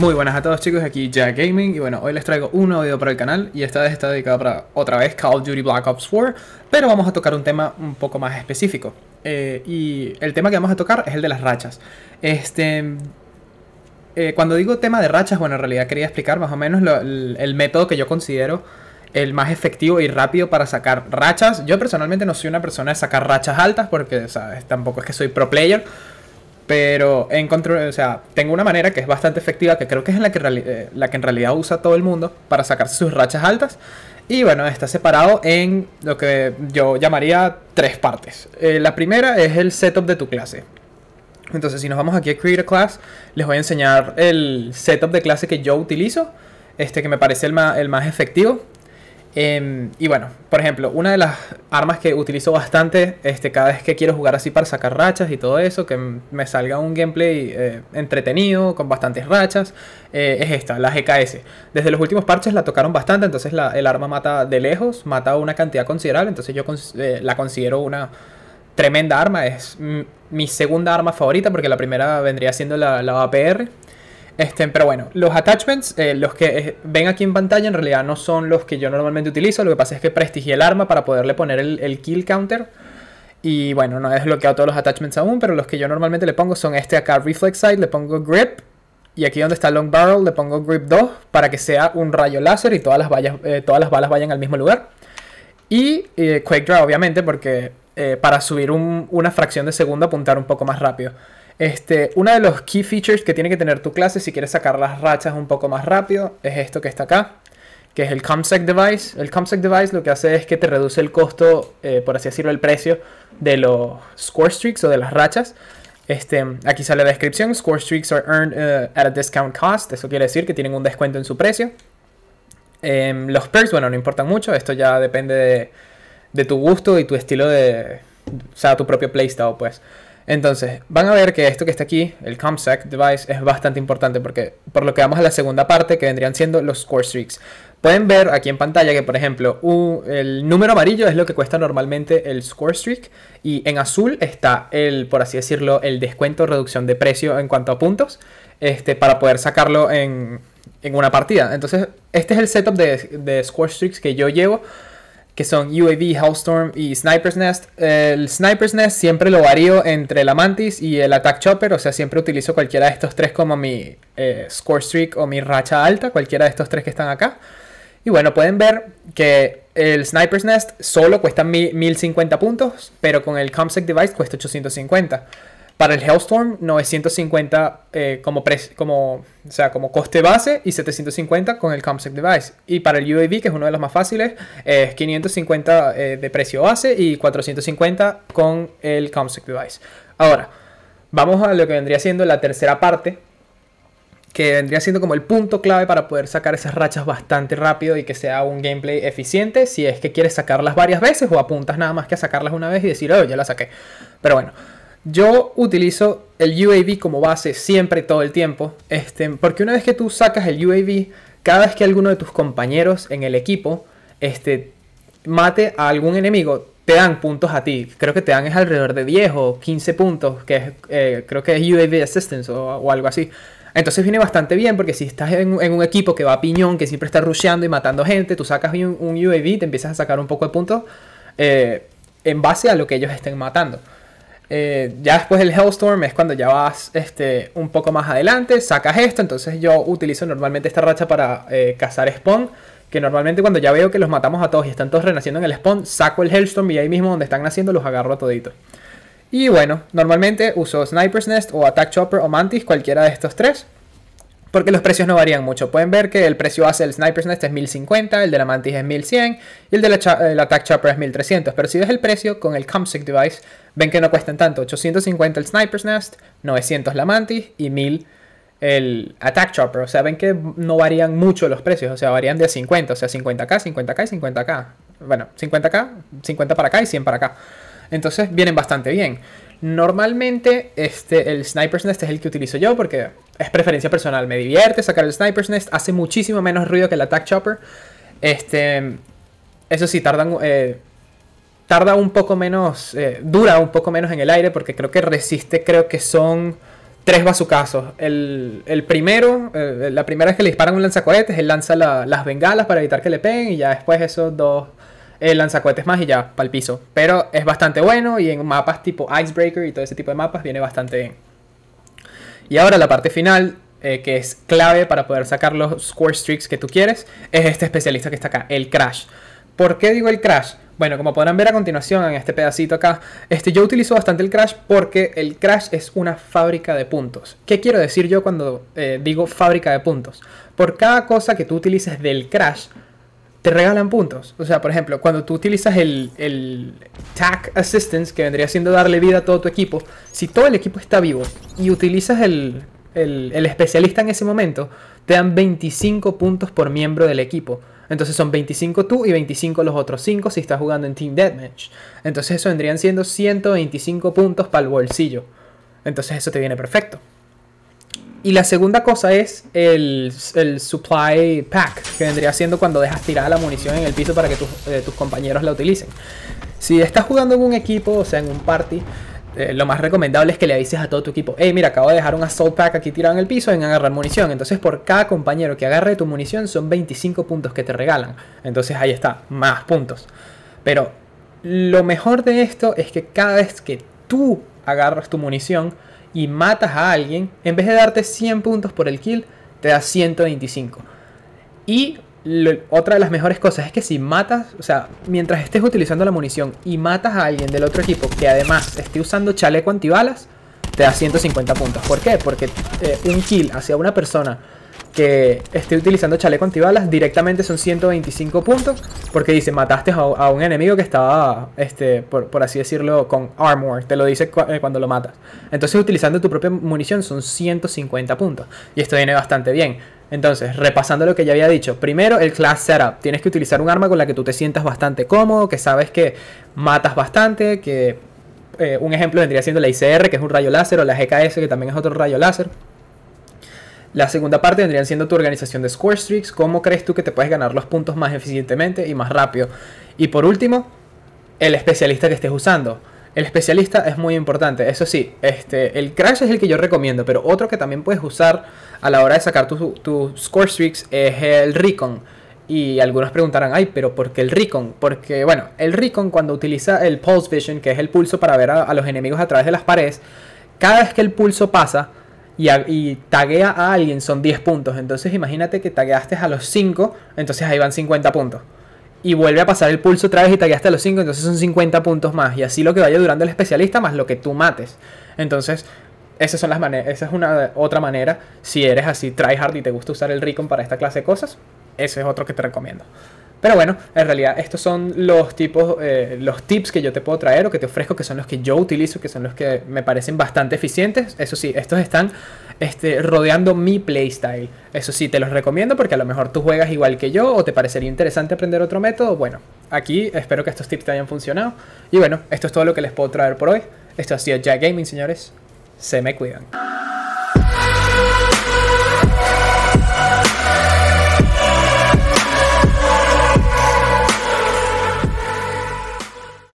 Muy buenas a todos chicos, aquí Jack Gaming y bueno, hoy les traigo un nuevo video para el canal y esta vez está dedicado para otra vez Call of Duty Black Ops 4 pero vamos a tocar un tema un poco más específico eh, y el tema que vamos a tocar es el de las rachas este eh, cuando digo tema de rachas, bueno, en realidad quería explicar más o menos el, el método que yo considero el más efectivo y rápido para sacar rachas. Yo personalmente no soy una persona de sacar rachas altas porque, ¿sabes? Tampoco es que soy pro player, pero o sea, tengo una manera que es bastante efectiva, que creo que es la, que eh, la que en realidad usa todo el mundo para sacarse sus rachas altas. Y bueno, está separado en lo que yo llamaría tres partes. Eh, la primera es el setup de tu clase. Entonces, si nos vamos aquí a Create a Class, les voy a enseñar el setup de clase que yo utilizo, este que me parece el más, el más efectivo. Em, y bueno, por ejemplo, una de las armas que utilizo bastante este, cada vez que quiero jugar así para sacar rachas y todo eso, que me salga un gameplay eh, entretenido, con bastantes rachas, eh, es esta, la GKS. Desde los últimos parches la tocaron bastante, entonces la, el arma mata de lejos, mata una cantidad considerable, entonces yo eh, la considero una tremenda arma, es mi segunda arma favorita porque la primera vendría siendo la, la APR. Este, pero bueno, los attachments, eh, los que eh, ven aquí en pantalla, en realidad no son los que yo normalmente utilizo. Lo que pasa es que prestigié el arma para poderle poner el, kill counter. Y bueno, no he desbloqueado todos los attachments aún, pero los que yo normalmente le pongo son este acá, Reflex Sight, le pongo Grip. Y aquí donde está Long Barrel le pongo Grip 2 para que sea un rayo láser y eh, todas las, balas vayan al mismo lugar. Y eh, Quake Draw, obviamente, porque para subir una fracción de segundo apuntar un poco más rápido. Este, una de los key features que tiene que tener tu clase si quieres sacar las rachas un poco más rápido es esto que está acá, que es el ComSec Device. El ComSec Device lo que hace es que te reduce el costo, eh, por así decirlo, el precio de los score streaks o de las rachas. Este, aquí sale la descripción, score streaks are earned eh, at a discount cost, eso quiere decir que tienen un descuento en su precio. Em, los perks, bueno, no importan mucho, esto ya depende de, de tu gusto y tu estilo de, o sea, tu propio playstyle, pues. Entonces, van a ver que esto que está aquí, el ComSec device, es bastante importante porque por lo que vamos a la segunda parte, que vendrían siendo los Score streaks. Pueden ver aquí en pantalla que, por ejemplo, el número amarillo es lo que cuesta normalmente el score streak y en azul está el, por así decirlo, el descuento, reducción de precio en cuanto a puntos este, para poder sacarlo en, una partida. Entonces, este es el setup de, de score streaks que yo llevo que son UAV, Hellstorm y Sniper's Nest. El Sniper's Nest siempre lo varío entre la Mantis y el Attack Chopper, o sea, siempre utilizo cualquiera de estos tres como mi eh, score streak o mi racha alta, cualquiera de estos tres que están acá. Y bueno, pueden ver que el Sniper's Nest solo cuesta 1050 puntos, pero con el Comsec Device cuesta 850. Para el Hellstorm, 950 eh, como, como, como coste base y 750 con el Comsec Device. Y para el UAV, que es uno de los más fáciles, es 550 eh, de precio base y 450 con el Comsec Device. Ahora, vamos a lo que vendría siendo la tercera parte, que vendría siendo como el punto clave para poder sacar esas rachas bastante rápido y que sea un gameplay eficiente si es que quieres sacarlas varias veces o apuntas nada más que a sacarlas una vez y decir, oh, ya la saqué. Pero bueno. Yo utilizo el UAV como base siempre, todo el tiempo, este, porque una vez que tú sacas el UAV, cada vez que alguno de tus compañeros en el equipo este, mate a algún enemigo, te dan puntos a ti. Creo que te dan es alrededor de 10 o 15 puntos, que es, eh, creo que es UAV Assistance o, algo así. Entonces viene bastante bien porque si estás en, un equipo que va a piñón, que siempre está rusheando y matando gente, tú sacas un, un y te empiezas a sacar un poco de puntos eh, en base a lo que ellos estén matando. Eh, ya después del Hellstorm es cuando ya vas este, un poco más adelante, sacas esto, entonces yo utilizo normalmente esta racha para eh, cazar spawn, que normalmente cuando ya veo que los matamos a todos y están todos renaciendo en el spawn, saco el Hellstorm y ahí mismo donde están naciendo los agarro todito Y bueno, normalmente uso Sniper's Nest o Attack Chopper o Mantis, cualquiera de estos tres porque los precios no varían mucho. Pueden ver que el precio base del Sniper's Nest es 1050, el de la Mantis es 1100 y el del de eh, Attack Chopper es 1300. Pero si ves el precio con el Comsec Device, ven que no cuestan tanto. 850 el Sniper's Nest, 900 la Mantis y 1000 el Attack Chopper. O sea, ven que no varían mucho los precios. O sea, varían de 50. O sea, 50k, 50k y 50k. Bueno, 50k, 50 para acá y 100 para acá. Entonces vienen bastante bien. Normalmente este, el Sniper's Nest es el que utilizo yo porque es preferencia personal. Me divierte sacar el Sniper's Nest. Hace muchísimo menos ruido que el Attack Chopper. Este. Eso sí, tardan. Eh, tarda un poco menos. Eh, dura un poco menos en el aire. Porque creo que resiste. Creo que son tres bazucazos. El, el primero. Eh, la primera es que le disparan un lanzacohetes. Él lanza las bengalas para evitar que le peguen. Y ya después esos dos. lanzacohetes más y ya, para el piso. Pero es bastante bueno y en mapas tipo Icebreaker y todo ese tipo de mapas viene bastante bien. Y ahora la parte final, eh, que es clave para poder sacar los square streaks que tú quieres, es este especialista que está acá, el crash. ¿Por qué digo el crash? Bueno, como podrán ver a continuación en este pedacito acá, este, yo utilizo bastante el crash porque el crash es una fábrica de puntos. ¿Qué quiero decir yo cuando eh, digo fábrica de puntos? Por cada cosa que tú utilices del crash, te regalan puntos. O sea, por ejemplo, cuando tú utilizas el, el Assistance, que vendría siendo darle vida a todo tu equipo, si todo el equipo está vivo y utilizas el, el especialista en ese momento, te dan 25 puntos por miembro del equipo. Entonces son 25 tú y 25 los otros 5 si estás jugando en Team Deathmatch. Entonces eso vendrían siendo 125 puntos para el bolsillo. Entonces eso te viene perfecto. Y la segunda cosa es el, supply pack, que vendría siendo cuando dejas tirada la munición en el piso para que tus eh, compañeros la utilicen. Si estás jugando en un equipo, o sea, en un party, eh, lo más recomendable es que le avises a todo tu equipo, hey, mira, acabo de dejar un assault pack aquí tirado en el piso en agarrar munición. Entonces, por cada compañero que agarre tu munición, son 25 puntos que te regalan. Entonces, ahí está, más puntos. Pero lo mejor de esto es que cada vez que tú agarras tu munición, y matas a alguien, en vez de darte 100 puntos por el kill, te da 125. Y otra de las mejores cosas es que si matas, o sea, mientras estés utilizando la munición y matas a alguien del otro equipo que además esté usando chaleco antibalas, te da 150 puntos. ¿Por qué? Porque eh, un kill hacia una persona que esté utilizando chaleco antibalas, directamente son 125 puntos, porque dice, mataste a, un enemigo que estaba, este, por, así decirlo, con armor, te lo dice eh, cuando lo matas. Entonces utilizando tu propia munición son 150 puntos, y esto viene bastante bien. Entonces, repasando lo que ya había dicho, primero el class setup, tienes que utilizar un arma con la que tú te sientas bastante cómodo, que sabes que matas bastante, que eh, un ejemplo vendría siendo la ICR, que es un rayo láser, o la GKS, que también es otro rayo láser. La segunda parte vendrían siendo tu organización de score streaks, cómo crees tú que te puedes ganar los puntos más eficientemente y más rápido. Y por último, el especialista que estés usando. El especialista es muy importante, eso sí, este, el Crash es el que yo recomiendo, pero otro que también puedes usar a la hora de sacar tus tu score streaks es el Recon. Y algunos preguntarán, ay, pero ¿por qué el Recon? Porque, bueno, el Recon cuando utiliza el Pulse Vision, que es el pulso para ver a los enemigos a través de las paredes, cada vez que el pulso pasa, y, taguea a alguien, son 10 puntos. Entonces imagínate que tagueaste a los 5, entonces ahí van 50 puntos. Y vuelve a pasar el pulso otra vez y tagueaste a los 5, entonces son 50 puntos más. Y así lo que vaya durando el especialista más lo que tú mates. Entonces, esas son las maneras, esa es una otra manera. Si eres así hard y te gusta usar el Recon para esta clase de cosas, ese es otro que te recomiendo. Pero bueno, en realidad estos son los tipos, eh, los tips que yo te puedo traer o que te ofrezco, que son los que yo utilizo, que son los que me parecen bastante eficientes. Eso sí, estos están este, rodeando mi playstyle. Eso sí, te los recomiendo porque a lo mejor tú juegas igual que yo o te parecería interesante aprender otro método. Bueno, aquí espero que estos tips te hayan funcionado. Y bueno, esto es todo lo que les puedo traer por hoy. Esto ha sido Jack Gaming, señores. Se me cuidan.